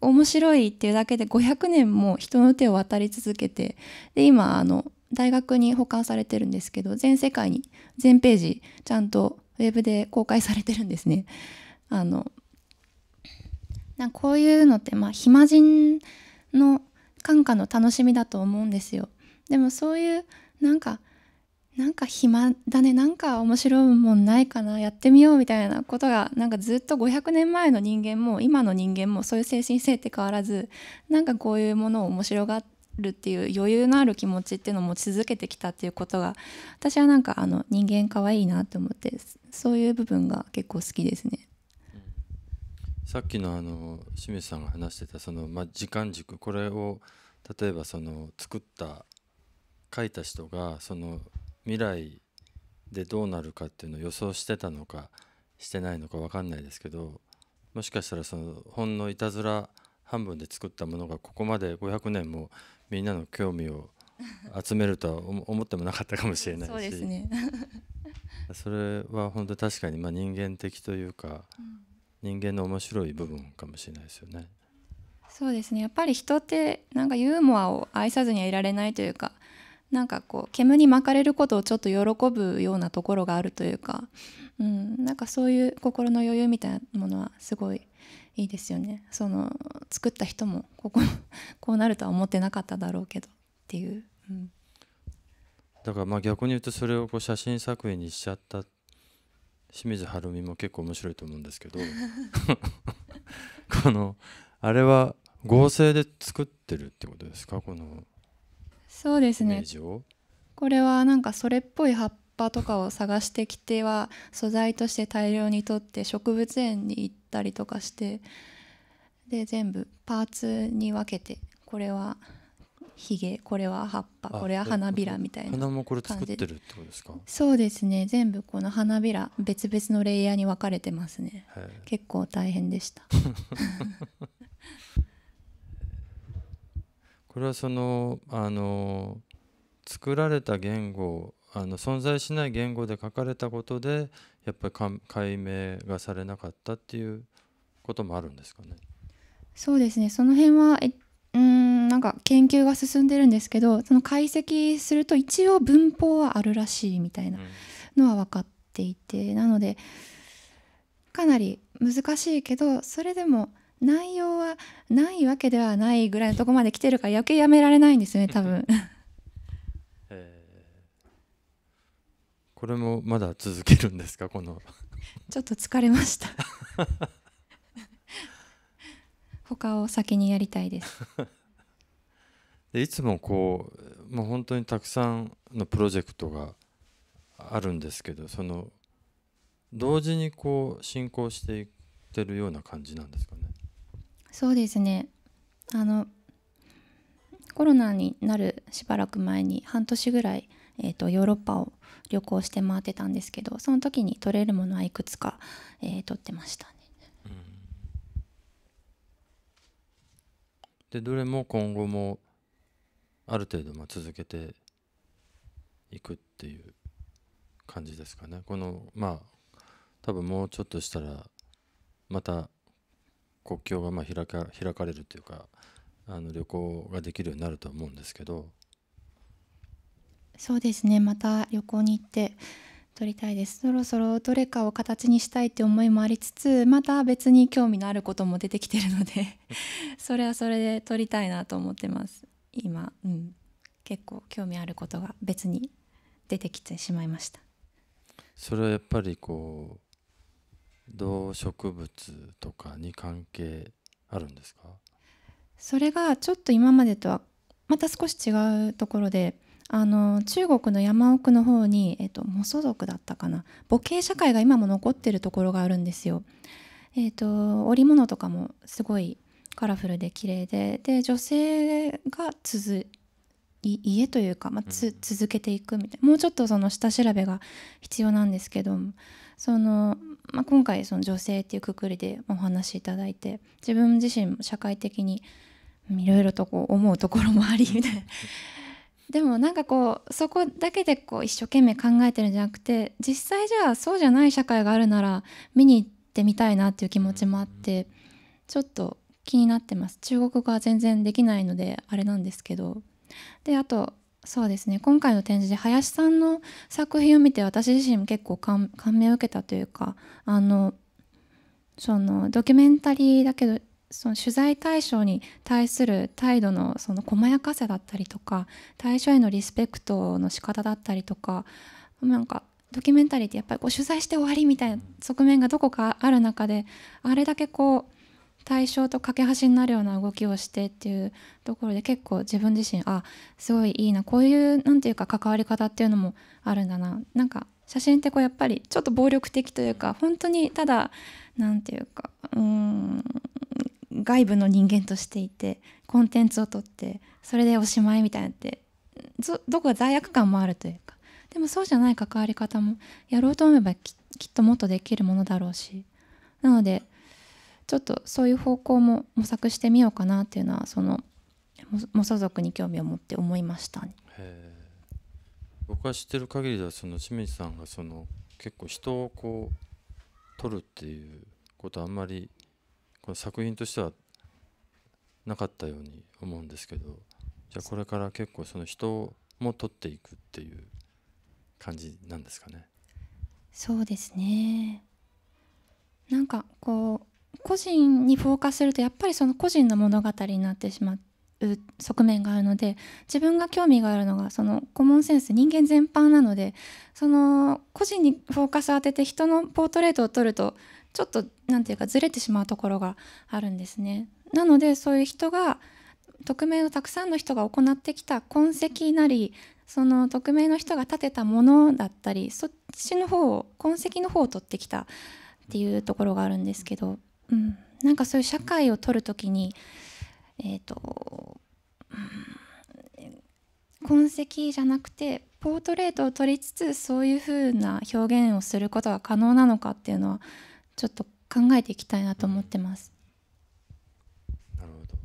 面白いっていうだけで500年も人の手を渡り続けてで今あの大学に保管されてるんですけど全世界に全ページちゃんとウェブで公開されてるんですね。あのなんこういうのってまあ暇人の感化の楽しみだと思うんですよ。でもそういうなんかなんか暇だねなんか面白いもんないかなやってみようみたいなことがなんかずっと500年前の人間も今の人間もそういう精神性って変わらずなんかこういうものを面白がっるっていう余裕のある気持ちっていうのを持ち続けてきたっていうことが私はなんかあの人間可愛いなと思ってそういう部分が結構好きですね。さっきのあの清水さんが話してたその、まあ、時間軸これを例えばその作った書いた人がその未来でどうなるかっていうのを予想してたのかしてないのか分かんないですけどもしかしたらそのほんのいたずら半分で作ったものがここまで500年もみんなの興味を集めるとは思ってもなかったかもしれないしそうです、ね、*laughs* それは本当確かにまあ人間的というか、うん、人間の面白い部分かもしれないですよね。そうですねやっぱり人ってなんかユーモアを愛さずにはいられないというかなんかこう煙に巻かれることをちょっと喜ぶようなところがあるというか、うん、なんかそういう心の余裕みたいなものはすごいいいですよねその作った人もここ *laughs* こうなるとは思ってなかっただろうけどっていう、うん、だからまあ逆に言うとそれをこう写真作品にしちゃった清水晴美も結構面白いと思うんですけど *laughs* *laughs* このあれは合成で作ってるってことですかこのそうですねこれはなんかそれっぽい葉とかを探してきては素材として大量に取って植物園に行ったりとかしてで全部パーツに分けてこれはヒゲこれは葉っぱこれは花びらみたいな花もこれ作ってるってことですかそうですね全部この花びら別々のレイヤーに分かれてますね結構大変でした *laughs* これはそのあの作られた言語あの存在しない言語で書かれたことでやっぱり解明がされなかったっていうこともあるんですかね。そうですねその辺はえうんなんか研究が進んでるんですけどその解析すると一応文法はあるらしいみたいなのは分かっていて、うん、なのでかなり難しいけどそれでも内容はないわけではないぐらいのとこまで来てるから余計やめられないんですね多分。*laughs* これもまだ続けるんですかこのちょっと疲れました他を先にやりたいです *laughs* でいつもこうもう本当にたくさんのプロジェクトがあるんですけどその同時にこう進行していってるような感じなんですかねそうですねあのコロナになるしばらく前に半年ぐらい、えーと、とヨーロッパを旅行して回ってたんですけどその時に取れるものはいくつか、えー、取ってましたね。でどれも今後もある程度まあ続けていくっていう感じですかね。このまあ多分もうちょっとしたらまた国境がまあ開か開かれるというかあの旅行ができるようになるとは思うんですけどそうですねまた旅行に行って撮りたいですそろそろどれかを形にしたいって思いもありつつまた別に興味のあることも出てきてるので *laughs* それはそれで撮りたいなと思ってます今、うん、結構興味あることが別に出てきてしまいましたそれはやっぱりこう動植物とかに関係あるんですかそれがちょっと今までとはまた少し違うところであの中国の山奥の方に、えっと、モソ族だったかな母系社会が今も残ってるところがあるんですよ。えっと、織物とかもすごいカラフルで綺麗でで女性が続家というか、まあ、続けていくみたいなもうちょっとその下調べが必要なんですけどその、まあ、今回その女性っていうくくりでお話しいただいて自分自身も社会的にいろいろとこう思うところもありみたいなでもなんかこうそこだけでこう一生懸命考えてるんじゃなくて実際じゃあそうじゃない社会があるなら見に行ってみたいなっていう気持ちもあって、ちょっと気になってます中国語は全然できないのであれなんですけどであとそうですね今回の展示で林さんの作品を見て私自身も結構感銘を受けたというかあのそのドキュメンタリーだけどその取材対象に対する態度のその細やかさだったりとか対象へのリスペクトの仕方だったりとかなんかドキュメンタリーってやっぱりこう取材して終わりみたいな側面がどこかある中であれだけこう対象と架け橋になるような動きをしてっていうところで結構自分自身あすごいいいなこういう何ていうか関わり方っていうのもあるんだななんか写真ってこうやっぱりちょっと暴力的というか本当にただ何ていうかうん外部の人間としていてコンテンツを取ってそれでおしまいみたいなってどこか罪悪感もあるというかでもそうじゃない関わり方もやろうと思えばききっともっとできるものだろうしなのでちょっとそういう方向も模索してみようかなっていうのはその無所族に興味を持って思いました、ね、僕は知ってる限りではその清水さんがその結構人をこう取るっていうことあんまりこの作品としてはなかったように思うんですけどじゃあこれから結構その人も撮っていくっていう感じなんですかね。そうですねなんかこう個人にフォーカスするとやっぱりその個人の物語になってしまう側面があるので自分が興味があるのがそのコモンセンス人間全般なのでその個人にフォーカスを当てて人のポートレートを撮るとちょっとんていうかずれてしまうところがあるんですね。なのでそういう人が匿名をたくさんの人が行ってきた痕跡なりその匿名の人が建てたものだったりそっちの方を痕跡の方を取ってきたっていうところがあるんですけど、うん、なんかそういう社会を取る時にえっ、ー、と、うん、痕跡じゃなくてポートレートを取りつつそういうふうな表現をすることが可能なのかっていうのはちょっと考えていきたいなと思ってます。なるほど。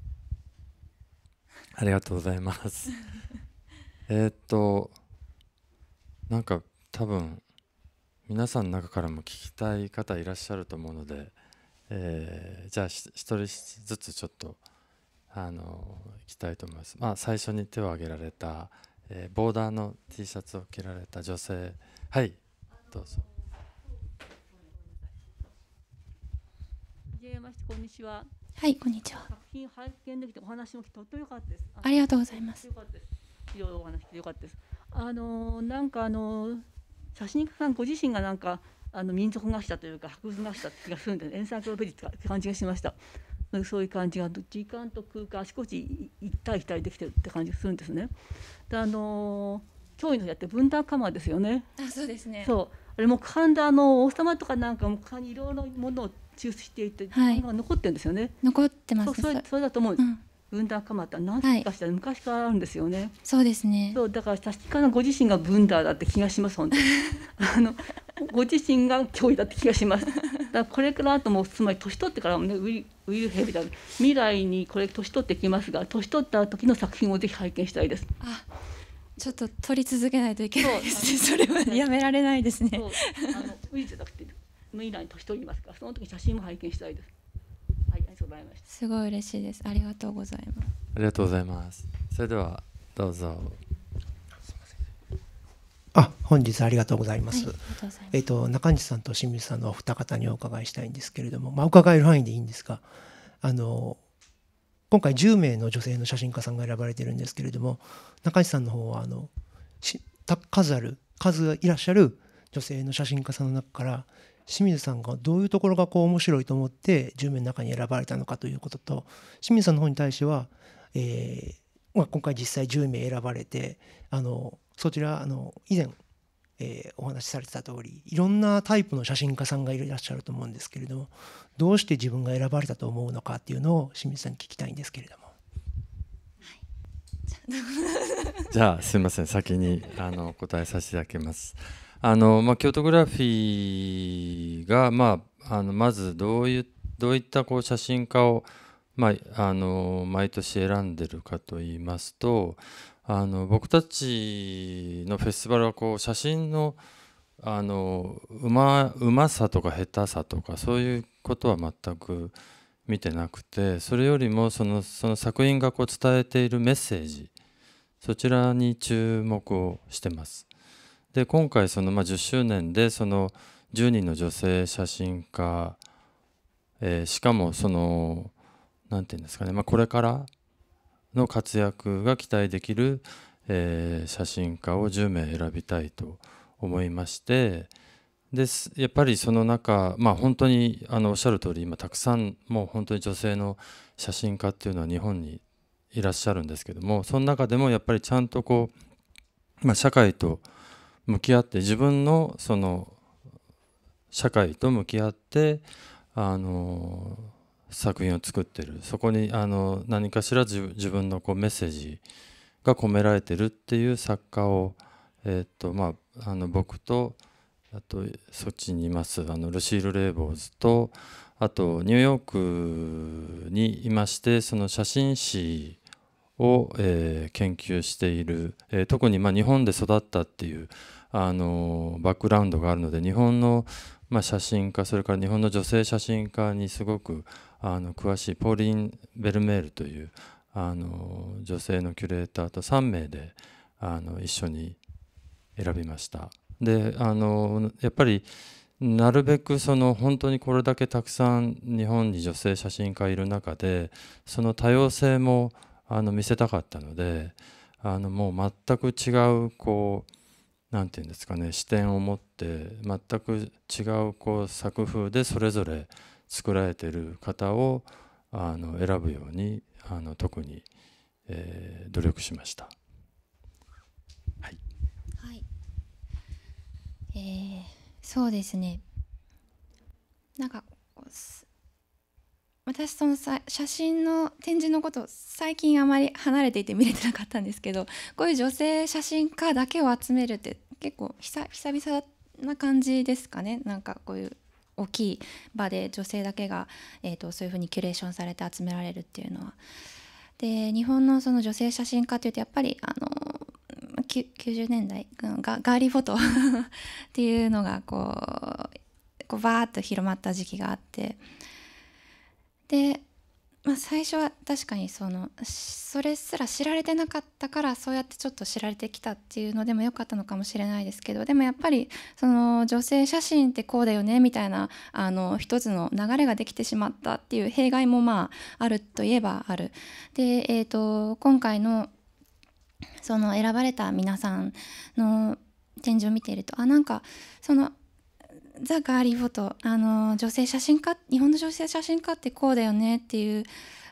ありがとうございます。*laughs* えっとなんか多分皆さんの中からも聞きたい方いらっしゃると思うので、えー、じゃあ一人ずつちょっとあのいきたいと思います。まあ、最初に手を挙げられた、えー、ボーダーの T シャツを着られた女性はいどうぞ。まして、こんにちは。はい、こんにちは。作品拝見できて、お話もとっても良かったです。ありがとうございます。良かったです。いろいろお話して良かったです。あの、なんか、あの、写真家さんご自身が、なんか。あの民族学者というか博物学者って気がするんで、ね、エンサンクロペディって感じがしましたそういう感じが時間と空間あちこち一体たりできてるって感じがするんですねであの脅威のやって分断カマですよねあそうですねそうあれも神田の王様とかなんかも他いろいろものを抽出していて、はい、残ってるんですよね。残ってます、ね、それそれだと思う、うん分断まって何かしたら昔からあるんですよね。はい、そうですね。そうだから確かなご自身が分断だって気がします本当に。*laughs* あのご自身が脅威だって気がします。だからこれからともつまり年取ってからもねウィウィルヘビだ未来にこれ年取ってきますが年取った時の作品をぜひ拝見したいです。あ。ちょっと撮り続けないといけないですね。それはやめられないですね。あのウィルじゃなくて以内年取りますからその時写真も拝見したいです。はい、ありがとうございました。すごい嬉しいです。ありがとうございます。ありがとうございます。それではどうぞ。あ、本日ありがとうございます。はい、ますえっ、と中西さんと清水さんのお二方にお伺いしたいんですけれども、まあ伺える範囲でいいんですが、あの今回10名の女性の写真家さんが選ばれてるんですけれども中西さんの方はあのし数ある数がいらっしゃる女性の写真家さんの中から清水さんがどういうところがこう面白いと思って10名の中に選ばれたのかということと清水さんの方に対しては、えーまあ、今回実際10名選ばれてあのそちらあの以前、えー、お話しされてた通りいろんなタイプの写真家さんがいらっしゃると思うんですけれどもどうして自分が選ばれたと思うのかっていうのを清水さんに聞きたいんですけれども。じゃあすみません先にあの答えさせていただきます。あの、まあ、京都グラフィーが、まあ、あのまずどういうどういったこう写真家を、まあ、あの毎年選んでるかといいますとあの僕たちのフェスティバルはこう写真のあのうまうまさとか下手さとかそういうことは全く見てなくてそれよりもそのその作品がこう伝えているメッセージそちらに注目をしてます。で今回そのまあ10周年でその10人の女性写真家、えー、しかもその何て言うんですかね、まあ、これからの活躍が期待できる、えー、写真家を10名選びたいと思いましてですやっぱりその中、まあ、本当にあのおっしゃる通り今たくさんもう本当に女性の写真家っていうのは日本にいらっしゃるんですけどもその中でもやっぱりちゃんとこう、まあ、社会と向き合って自分のその社会と向き合ってあの作品を作ってるそこにあの何かしら自分のこうメッセージが込められてるっていう作家を、えーとまあ、あの僕とあとそっちにいますあのルシール・レイボーズとあとニューヨークにいましてその写真誌を、えー、研究している、えー、特にまあ日本で育ったっていうあのバックグラウンドがあるので日本の、まあ、写真家それから日本の女性写真家にすごくあの詳しいポーリン・ベルメールというあの女性のキュレーターと3名であの一緒に選びました。であのやっぱりなるべくその本当にこれだけたくさん日本に女性写真家いる中でその多様性もあの見せたかったのであのもう全く違うこう何て言うんですかね視点を持って全く違うこう作風でそれぞれ作られてる方をあの選ぶようにあの特に、えー、努力しました。はい、はいえー、そうですねなんか私そのさ写真の展示のこと最近あまり離れていて見れてなかったんですけどこういう女性写真家だけを集めるって結構久々な感じですかねなんかこういう大きい場で女性だけが、えーと、そういうふうにキュレーションされて集められるっていうのは。で日本のその女性写真家っていうとやっぱりあの90年代ガガーリーフォト *laughs* っていうのがこうこうバーッと広まった時期があってでまあ、最初は確かにそのそれすら知られてなかったからそうやってちょっと知られてきたっていうのでもよかったのかもしれないですけどでもやっぱりその女性写真ってこうだよねみたいなあの一つの流れができてしまったっていう弊害もまああるといえばある。で、えーと、と今回のその選ばれた皆さんの展示を見ているとあなんかそのザ・ガーリー・フォトあの女性写真家日本の女性写真家ってこうだよねっていう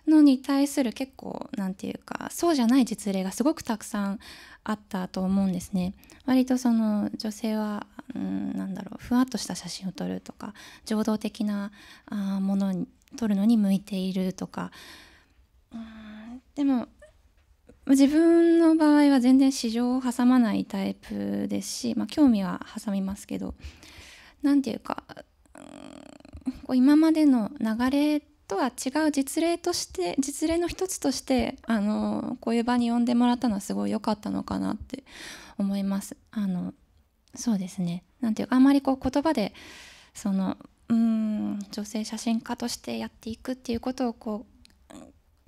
のに対する結構何て言うかそうじゃない実例がすごくたくさんあったと思うんですね。割とその女性はうんなんだろうふわっとした写真を撮るとか情動的なあものに撮るのに向いているとかうんでも自分の場合は全然市場を挟まないタイプですし、まあ、興味は挟みますけど何て言うかこう今までの流れとは違う実例として実例の一つとしてあのこういう場に呼んでもらったのはすごい良かったのかなって思います。あのそうですねなんていうかあまりこう言葉でそのうん女性写真家としてやっていくっていうことをこう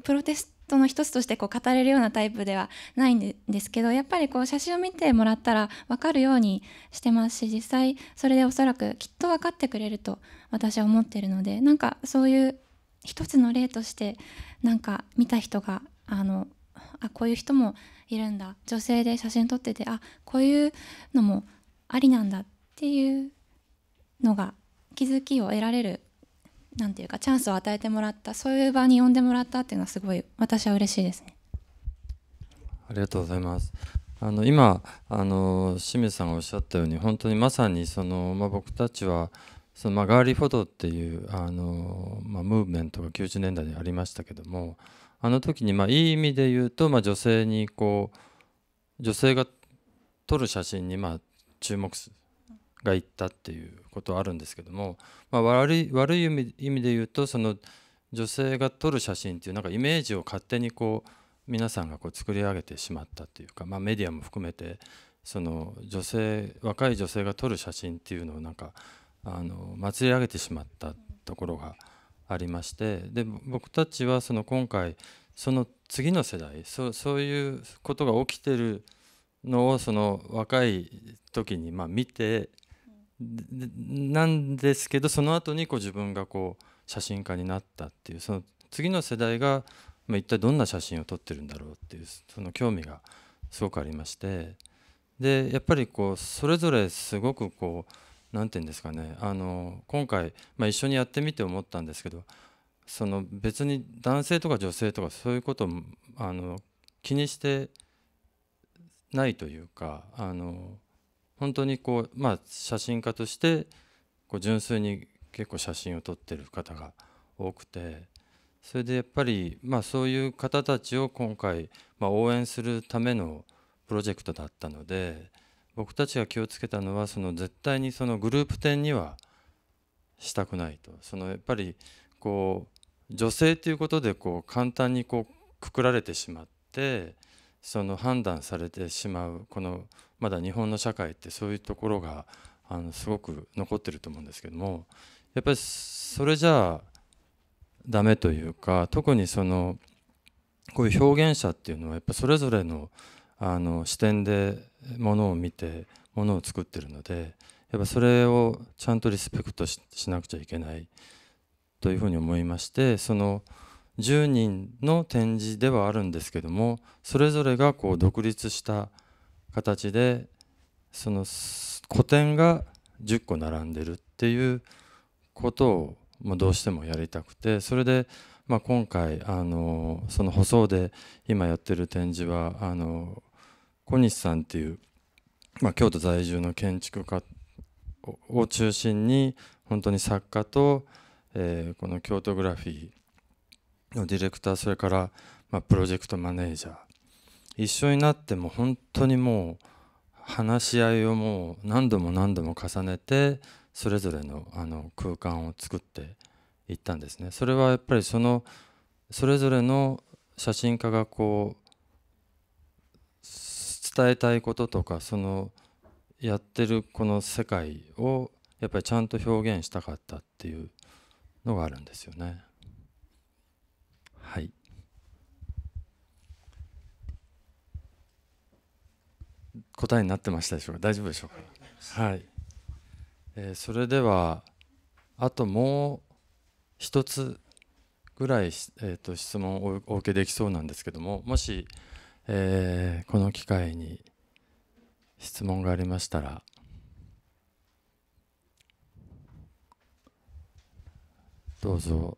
プロテストの一つとしてこう語れるようなタイプではないんですけどやっぱりこう写真を見てもらったら分かるようにしてますし実際それでおそらくきっと分かってくれると私は思ってるのでなんかそういう一つの例としてなんか見た人があのあこういう人もいるんだ女性で写真撮っててあこういうのもありなんだっていうのが気づきを得られるなんていうかチャンスを与えてもらったそういう場に呼んでもらったっていうのはすごい私は嬉しいですね。ありがとうございます。あの今あの清水さんがおっしゃったように本当にまさにその、まあ、僕たちはその、まあ、ガーリフォトっていうあの、まあ、ムーブメントが90年代にありましたけどもあの時に、まあ、いい意味で言うと、まあ、女性にこう女性が撮る写真に、まあ、注目がいったっていうことあるんですけども、まあ、悪い悪い意味で言うとその女性が撮る写真っていうなんかイメージを勝手にこう皆さんがこう作り上げてしまったというか、まあ、メディアも含めてその女性若い女性が撮る写真っていうのをなんかあの祭り上げてしまったところがありましてで僕たちはその今回その次の世代そそういうことが起きてるのをその若い時にま見てなんですけどその後にこに自分がこう写真家になったっていうその次の世代が、まあ、一体どんな写真を撮ってるんだろうっていうその興味がすごくありましてでやっぱりこうそれぞれすごくこう何て言うんですかねあの今回、まあ、一緒にやってみて思ったんですけどその別に男性とか女性とかそういうことあの気にしてないというかあの本当にこう、まあ、写真家としてこう純粋に結構写真を撮ってる方が多くてそれでやっぱり、まあ、そういう方たちを今回、まあ、応援するためのプロジェクトだったので僕たちが気をつけたのはその絶対にそのグループ展にはしたくないとそのやっぱりこう女性ということでこう簡単にこうくくられてしまってその判断されてしまうこのまだ日本の社会ってそういうところがあのすごく残ってると思うんですけどもやっぱりそれじゃあダメというか特にそのこういう表現者っていうのはやっぱそれぞれのあの視点でものを見てものを作ってるのでやっぱそれをちゃんとリスペクトしなくちゃいけないというふうに思いましてその。10人の展示ではあるんですけどもそれぞれがこう独立した形でその個展が10個並んでるっていうことを、まどうしてもやりたくてそれで、ま今回あのその舗装で今やってる展示はあの小西さんっていう、ま京都在住の建築家を中心に本当に作家と、えこの京都グラフィーのディレクターそれから、まあ、プロジェクトマネージャー一緒になっても本当にもう話し合いをもう何度も何度も重ねてそれぞれのあの空間を作っていったんですね。それはやっぱりそのそれぞれの写真家がこう伝えたいこととかそのやってるこの世界をやっぱりちゃんと表現したかったっていうのがあるんですよね。はい答えになってましたでしょうか大丈夫でしょうかはい、えー、それではあともう一つぐらい、えーと、と質問をお受けできそうなんですけどももし、えー、この機会に質問がありましたらどうぞ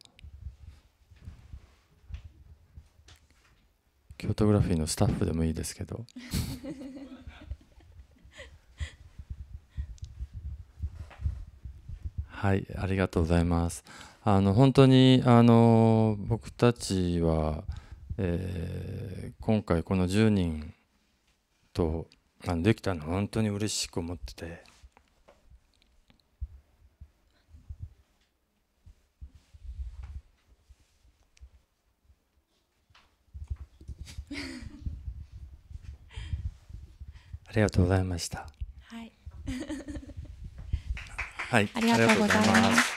京都グラフィーのスタッフでもいいですけど *laughs* はいありがとうございますあの本当にあの僕たちは、えー、今回この10人とあのできたの本当に嬉しく思ってて。*laughs* ありがとうございました。はい。はい、ありがとうございます。